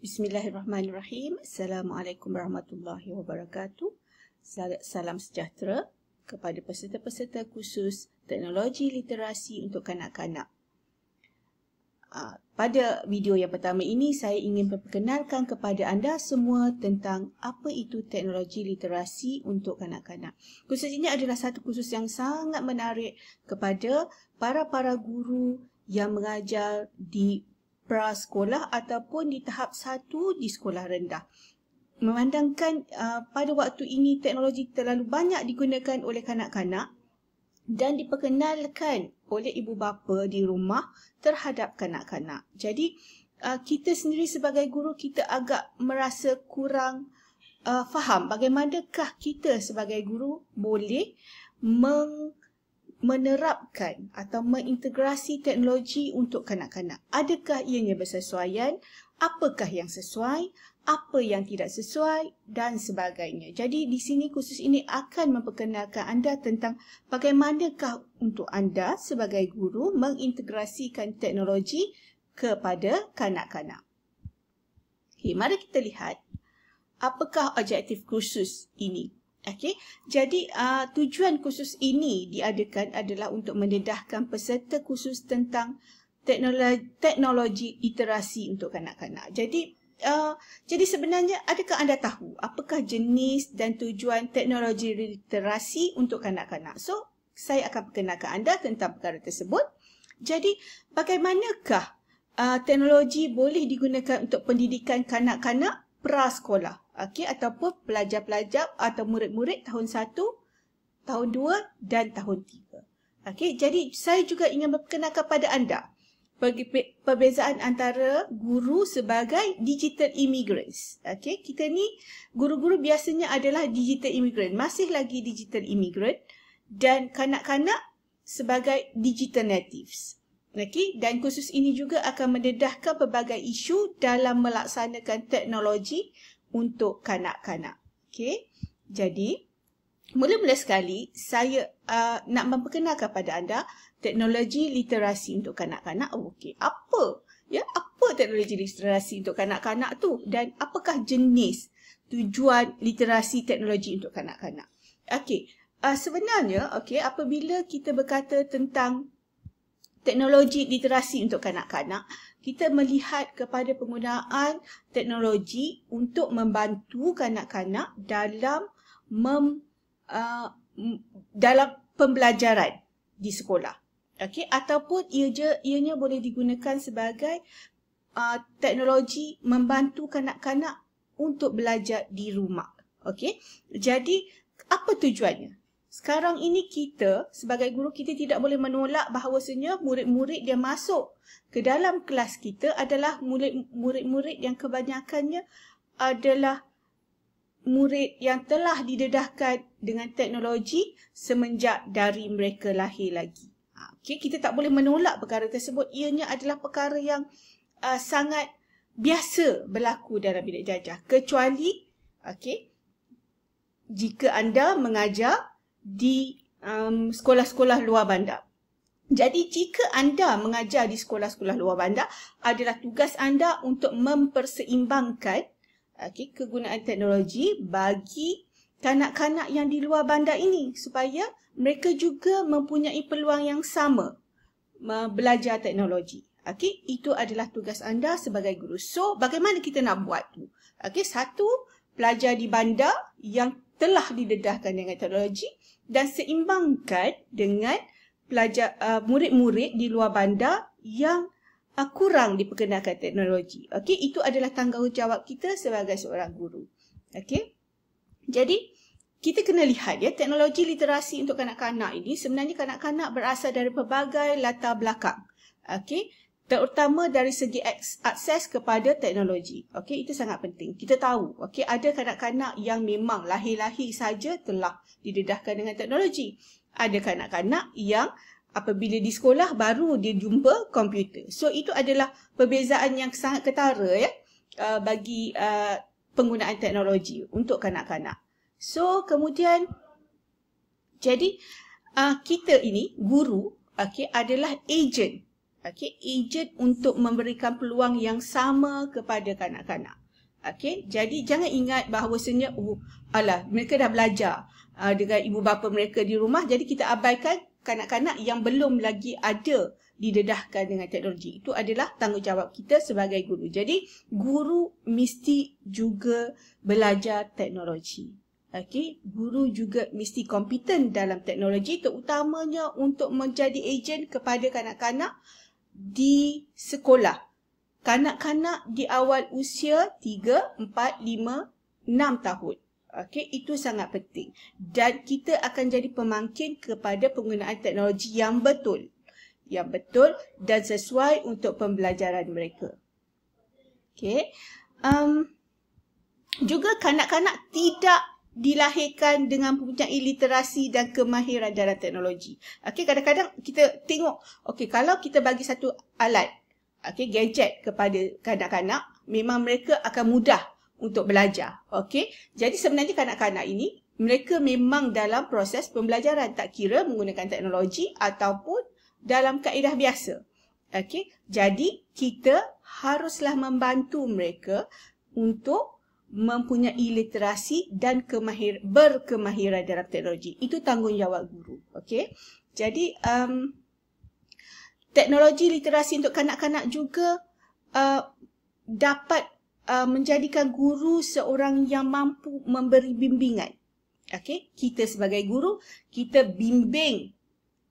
Bismillahirrahmanirrahim. Assalamualaikum warahmatullahi wabarakatuh. Salam sejahtera kepada peserta-peserta khusus teknologi literasi untuk kanak-kanak. Ah, pada video yang pertama ini, saya ingin memperkenalkan kepada anda semua tentang apa itu teknologi literasi untuk kanak-kanak. Khusus ini adalah satu khusus yang sangat menarik kepada para-para guru yang mengajar di prasekolah ataupun di tahap satu di sekolah rendah. Memandangkan uh, pada waktu ini teknologi terlalu banyak digunakan oleh kanak-kanak dan diperkenalkan oleh ibu bapa di rumah terhadap kanak-kanak. Jadi uh, kita sendiri sebagai guru kita agak merasa kurang uh, faham bagaimanakah kita sebagai guru boleh meng menerapkan atau mengintegrasi teknologi untuk kanak-kanak? Adakah ianya bersesuaian? Apakah yang sesuai? Apa yang tidak sesuai? Dan sebagainya. Jadi di sini khusus ini akan memperkenalkan anda tentang bagaimanakah untuk anda sebagai guru mengintegrasikan teknologi kepada kanak-kanak. Okay, mari kita lihat apakah objektif khusus ini Okay, Jadi uh, tujuan khusus ini diadakan adalah untuk mendedahkan peserta khusus tentang teknologi, teknologi iterasi untuk kanak-kanak. Jadi uh, jadi sebenarnya adakah anda tahu apakah jenis dan tujuan teknologi literasi untuk kanak-kanak? So, saya akan perkenalkan anda tentang perkara tersebut. Jadi, bagaimanakah uh, teknologi boleh digunakan untuk pendidikan kanak-kanak? prasekolah. Okey ataupun pelajar-pelajar atau murid-murid tahun 1, tahun 2 dan tahun 3. Okey jadi saya juga ingin memperkenalkan kepada anda perbezaan antara guru sebagai digital immigrants. Okey kita ni guru-guru biasanya adalah digital immigrant, masih lagi digital immigrant dan kanak-kanak sebagai digital natives. Okay? Dan kursus ini juga akan mendedahkan pelbagai isu dalam melaksanakan teknologi untuk kanak-kanak. Okay? Jadi, mula-mula sekali saya uh, nak memperkenalkan kepada anda teknologi literasi untuk kanak-kanak. Oh, okay. Apa? Ya, apa teknologi literasi untuk kanak-kanak tu dan apakah jenis tujuan literasi teknologi untuk kanak-kanak? Okey, uh, sebenarnya okey apabila kita berkata tentang teknologi literasi untuk kanak-kanak, kita melihat kepada penggunaan teknologi untuk membantu kanak-kanak dalam mem, uh, dalam pembelajaran di sekolah. Okey ataupun ia je ianya boleh digunakan sebagai uh, teknologi membantu kanak-kanak untuk belajar di rumah. Okey. Jadi apa tujuannya? Sekarang ini kita sebagai guru kita tidak boleh menolak bahawasanya murid-murid dia masuk ke dalam kelas kita adalah murid-murid yang kebanyakannya adalah murid yang telah didedahkan dengan teknologi semenjak dari mereka lahir lagi. Ha, okay, kita tak boleh menolak perkara tersebut. Ianya adalah perkara yang uh, sangat biasa berlaku dalam bilik jajah. Kecuali okay, jika anda mengajar di um, sekolah-sekolah luar bandar. Jadi jika anda mengajar di sekolah-sekolah luar bandar, adalah tugas anda untuk memperseimbangkan okay, kegunaan teknologi bagi kanak-kanak yang di luar bandar ini supaya mereka juga mempunyai peluang yang sama belajar teknologi. Okey, itu adalah tugas anda sebagai guru. So, bagaimana kita nak buat tu? Okey, satu, pelajar di bandar yang telah didedahkan dengan teknologi dan seimbangkan dengan pelajar uh, murid-murid di luar bandar yang uh, kurang diperkenalkan teknologi. Okey, itu adalah tanggungjawab kita sebagai seorang guru. Okey. Jadi kita kena lihat ya teknologi literasi untuk kanak-kanak ini sebenarnya kanak-kanak berasal dari pelbagai latar belakang. Okey terutama dari segi akses kepada teknologi. Okey, itu sangat penting. Kita tahu, okey, ada kanak-kanak yang memang lahir-lahir saja telah didedahkan dengan teknologi. Ada kanak-kanak yang apabila di sekolah baru dia jumpa komputer. So itu adalah perbezaan yang sangat ketara ya uh, bagi uh, penggunaan teknologi untuk kanak-kanak. So kemudian jadi uh, kita ini guru okey adalah agent Okay, agent untuk memberikan peluang yang sama kepada kanak-kanak. Okay, jadi jangan ingat bahawa bahawasanya, oh, alah, mereka dah belajar uh, dengan ibu bapa mereka di rumah, jadi kita abaikan kanak-kanak yang belum lagi ada didedahkan dengan teknologi. Itu adalah tanggungjawab kita sebagai guru. Jadi, guru mesti juga belajar teknologi. Okay, guru juga mesti kompeten dalam teknologi terutamanya untuk menjadi ejen kepada kanak-kanak di sekolah. Kanak-kanak di awal usia 3, 4, 5, 6 tahun. okay itu sangat penting. Dan kita akan jadi pemangkin kepada penggunaan teknologi yang betul. Yang betul dan sesuai untuk pembelajaran mereka. okay? Um, juga kanak-kanak tidak dilahirkan dengan mempunyai literasi dan kemahiran dalam teknologi. Okey, kadang-kadang kita tengok, okey, kalau kita bagi satu alat, okey, gadget kepada kanak-kanak, memang mereka akan mudah untuk belajar. Okey, jadi sebenarnya kanak-kanak ini, mereka memang dalam proses pembelajaran tak kira menggunakan teknologi ataupun dalam kaedah biasa. Okey, jadi kita haruslah membantu mereka untuk mempunyai literasi dan kemahir, berkemahiran dalam teknologi. Itu tanggungjawab guru. Okay? Jadi, um, teknologi literasi untuk kanak-kanak juga uh, dapat uh, menjadikan guru seorang yang mampu memberi bimbingan. Okay? Kita sebagai guru, kita bimbing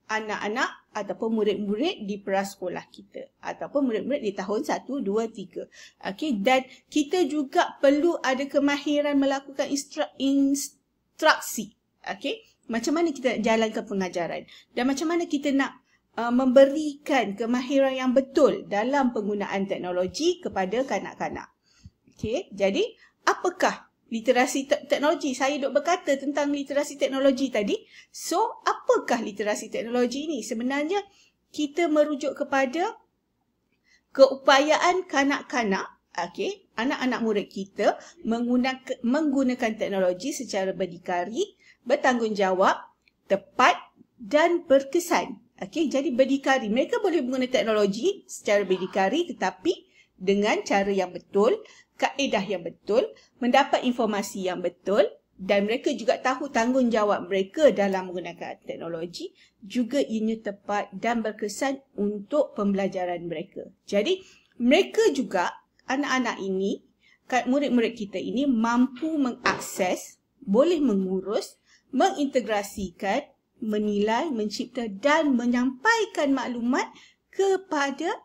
anak-anak ataupun murid-murid di prasekolah kita ataupun murid-murid di tahun 1 2 3. Okey dan kita juga perlu ada kemahiran melakukan instruksi. Okey, macam mana kita nak jalankan pengajaran dan macam mana kita nak uh, memberikan kemahiran yang betul dalam penggunaan teknologi kepada kanak-kanak. Okey, jadi apakah literasi te- teknologi. Saya duk berkata tentang literasi teknologi tadi. So, apakah literasi teknologi ini? Sebenarnya kita merujuk kepada keupayaan kanak-kanak, okay, anak-anak murid kita menggunakan teknologi secara berdikari, bertanggungjawab, tepat dan berkesan. Okay, jadi berdikari. Mereka boleh menggunakan teknologi secara berdikari tetapi dengan cara yang betul, kaedah yang betul, mendapat informasi yang betul dan mereka juga tahu tanggungjawab mereka dalam menggunakan teknologi juga ianya tepat dan berkesan untuk pembelajaran mereka. Jadi mereka juga anak-anak ini, murid-murid kita ini mampu mengakses, boleh mengurus, mengintegrasikan, menilai, mencipta dan menyampaikan maklumat kepada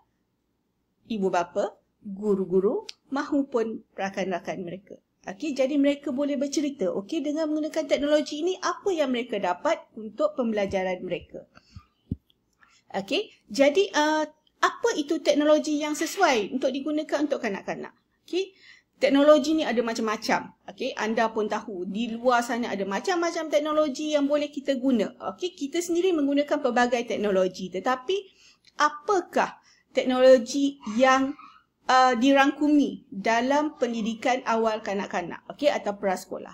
ibu bapa, guru-guru, mahupun rakan-rakan mereka. Okay, jadi mereka boleh bercerita, okey, dengan menggunakan teknologi ini apa yang mereka dapat untuk pembelajaran mereka. Okay, jadi uh, apa itu teknologi yang sesuai untuk digunakan untuk kanak-kanak? Okay, teknologi ni ada macam-macam. Okay, anda pun tahu di luar sana ada macam-macam teknologi yang boleh kita guna. Okay, kita sendiri menggunakan pelbagai teknologi tetapi apakah teknologi yang uh, dirangkumi dalam pendidikan awal kanak-kanak okey atau prasekolah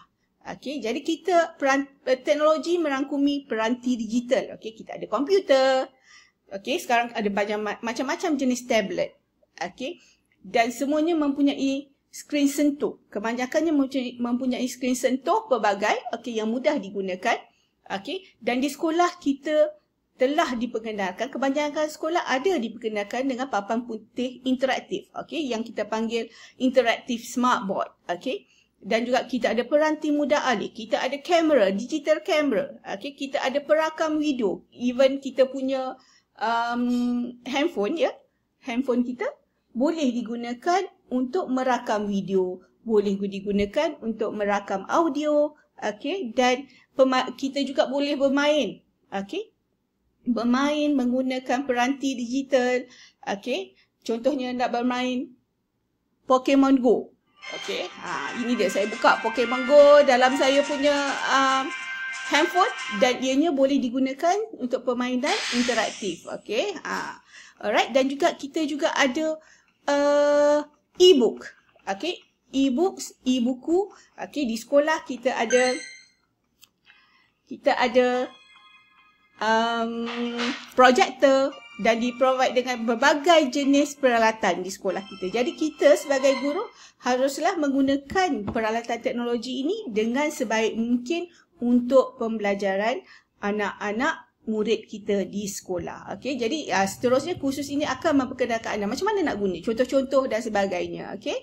okey jadi kita peran, eh, teknologi merangkumi peranti digital okey kita ada komputer okey sekarang ada banyak macam-macam jenis tablet okey dan semuanya mempunyai skrin sentuh kebanyakannya mempunyai skrin sentuh pelbagai okey yang mudah digunakan okey dan di sekolah kita telah diperkenalkan kebanyakan sekolah ada diperkenalkan dengan papan putih interaktif okay? yang kita panggil interaktif smart board okey dan juga kita ada peranti muda alih kita ada kamera digital kamera, okay? kita ada perakam video even kita punya um, handphone ya handphone kita boleh digunakan untuk merakam video boleh digunakan untuk merakam audio okay? dan kita juga boleh bermain okay? bermain menggunakan peranti digital. Okay. Contohnya nak bermain Pokemon Go. Okay. Ha, ini dia saya buka Pokemon Go dalam saya punya um, handphone dan ianya boleh digunakan untuk permainan interaktif. Okay. Ha. Alright. Dan juga kita juga ada uh, e-book. Okay. E-books, e-buku. Okay. Di sekolah kita ada kita ada um, projector dan di provide dengan berbagai jenis peralatan di sekolah kita. Jadi kita sebagai guru haruslah menggunakan peralatan teknologi ini dengan sebaik mungkin untuk pembelajaran anak-anak murid kita di sekolah. Okey, jadi uh, seterusnya kursus ini akan memperkenalkan anda macam mana nak guna, contoh-contoh dan sebagainya. Okey,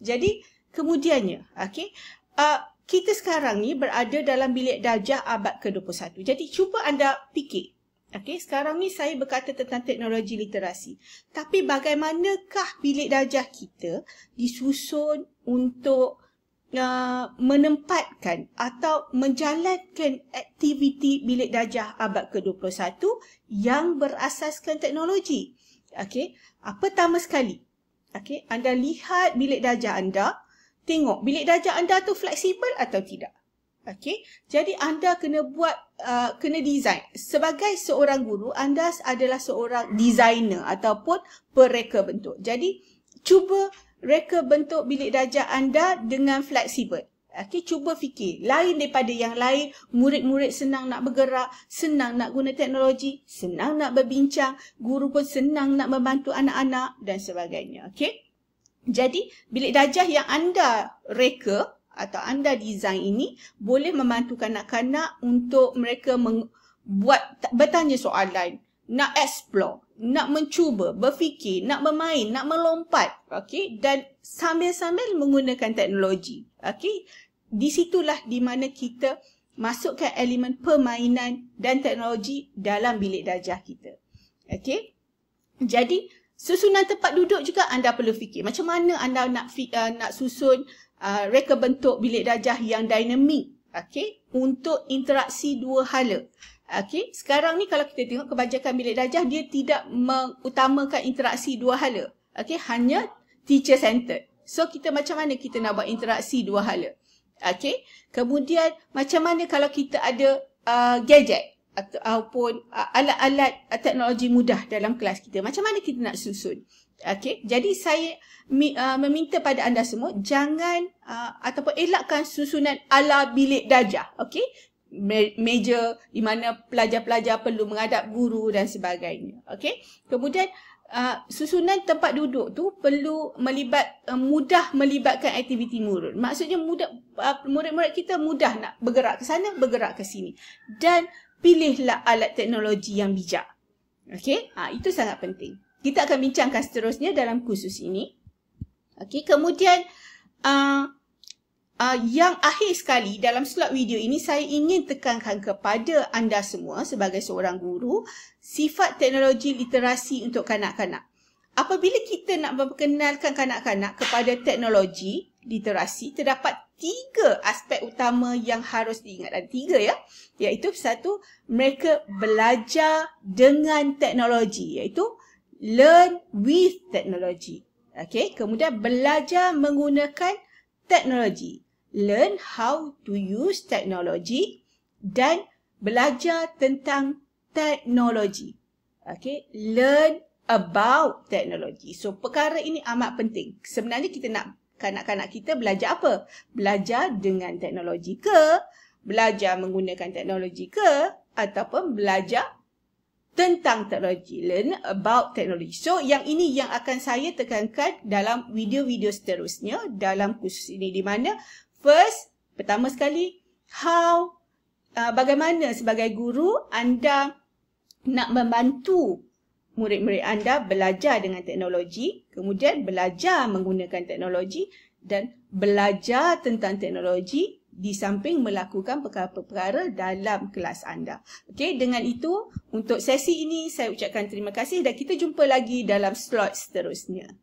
jadi kemudiannya, okey, uh, kita sekarang ni berada dalam bilik dajah abad ke-21. Jadi cuba anda fikir. Okay, sekarang ni saya berkata tentang teknologi literasi. Tapi bagaimanakah bilik dajah kita disusun untuk uh, menempatkan atau menjalankan aktiviti bilik dajah abad ke-21 yang berasaskan teknologi? Okay, pertama sekali, okay, anda lihat bilik dajah anda uh, tengok bilik darjah anda tu fleksibel atau tidak. Okey. Jadi anda kena buat uh, kena design. Sebagai seorang guru, anda adalah seorang designer ataupun pereka bentuk. Jadi cuba reka bentuk bilik darjah anda dengan fleksibel. Okey, cuba fikir. Lain daripada yang lain, murid-murid senang nak bergerak, senang nak guna teknologi, senang nak berbincang, guru pun senang nak membantu anak-anak dan sebagainya. Okey? Jadi bilik darjah yang anda reka atau anda design ini boleh membantu kanak-kanak untuk mereka meng- buat bertanya soalan, nak explore, nak mencuba, berfikir, nak bermain, nak melompat, okey dan sambil-sambil menggunakan teknologi. Okey, di situlah di mana kita masukkan elemen permainan dan teknologi dalam bilik darjah kita. Okey. Jadi Susunan tempat duduk juga anda perlu fikir. Macam mana anda nak uh, nak susun uh, reka bentuk bilik darjah yang dinamik. Okay? Untuk interaksi dua hala. Okay? Sekarang ni kalau kita tengok kebajikan bilik darjah, dia tidak mengutamakan interaksi dua hala. Okay? Hanya teacher centered. So kita macam mana kita nak buat interaksi dua hala. Okay? Kemudian macam mana kalau kita ada uh, gadget ataupun uh, alat-alat uh, teknologi mudah dalam kelas kita. Macam mana kita nak susun? Okey. Jadi saya uh, meminta pada anda semua jangan uh, ataupun elakkan susunan ala bilik darjah. Okey. Meja di mana pelajar-pelajar perlu menghadap guru dan sebagainya. Okey. Kemudian uh, susunan tempat duduk tu perlu melibat uh, mudah melibatkan aktiviti murid. Maksudnya mudah murid-murid kita mudah nak bergerak ke sana, bergerak ke sini. Dan pilihlah alat teknologi yang bijak. Okey, ha, itu sangat penting. Kita akan bincangkan seterusnya dalam khusus ini. Okey, kemudian uh, uh, yang akhir sekali dalam slot video ini saya ingin tekankan kepada anda semua sebagai seorang guru sifat teknologi literasi untuk kanak-kanak. Apabila kita nak memperkenalkan kanak-kanak kepada teknologi literasi, terdapat tiga aspek utama yang harus diingat. Ada tiga ya. Iaitu satu, mereka belajar dengan teknologi. Iaitu learn with technology. Okay. Kemudian belajar menggunakan teknologi. Learn how to use technology. Dan belajar tentang teknologi. Okay. Learn about technology. So, perkara ini amat penting. Sebenarnya kita nak kanak-kanak kita belajar apa? Belajar dengan teknologi ke? Belajar menggunakan teknologi ke? Ataupun belajar tentang teknologi, learn about teknologi. So yang ini yang akan saya tekankan dalam video-video seterusnya dalam kursus ini di mana first, pertama sekali, how, uh, bagaimana sebagai guru anda nak membantu murid-murid anda belajar dengan teknologi, kemudian belajar menggunakan teknologi dan belajar tentang teknologi di samping melakukan perkara-perkara dalam kelas anda. Okey, dengan itu untuk sesi ini saya ucapkan terima kasih dan kita jumpa lagi dalam slot seterusnya.